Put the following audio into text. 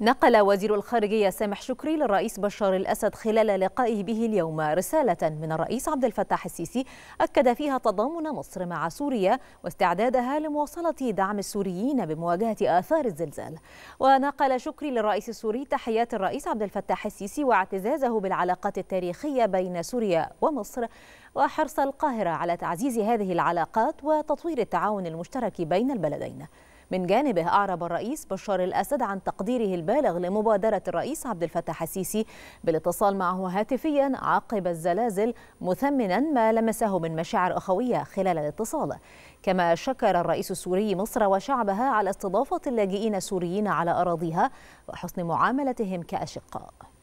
نقل وزير الخارجية سامح شكري للرئيس بشار الأسد خلال لقائه به اليوم رسالة من الرئيس عبد الفتاح السيسي أكد فيها تضامن مصر مع سوريا واستعدادها لمواصلة دعم السوريين بمواجهة آثار الزلزال ونقل شكري للرئيس السوري تحيات الرئيس عبد الفتاح السيسي واعتزازه بالعلاقات التاريخية بين سوريا ومصر وحرص القاهرة على تعزيز هذه العلاقات وتطوير التعاون المشترك بين البلدين من جانبه أعرب الرئيس بشار الأسد عن تقديره البالغ لمبادرة الرئيس عبد الفتاح السيسي بالاتصال معه هاتفيا عقب الزلازل مثمنا ما لمسه من مشاعر أخوية خلال الاتصال كما شكر الرئيس السوري مصر وشعبها على استضافة اللاجئين السوريين على أراضيها وحسن معاملتهم كأشقاء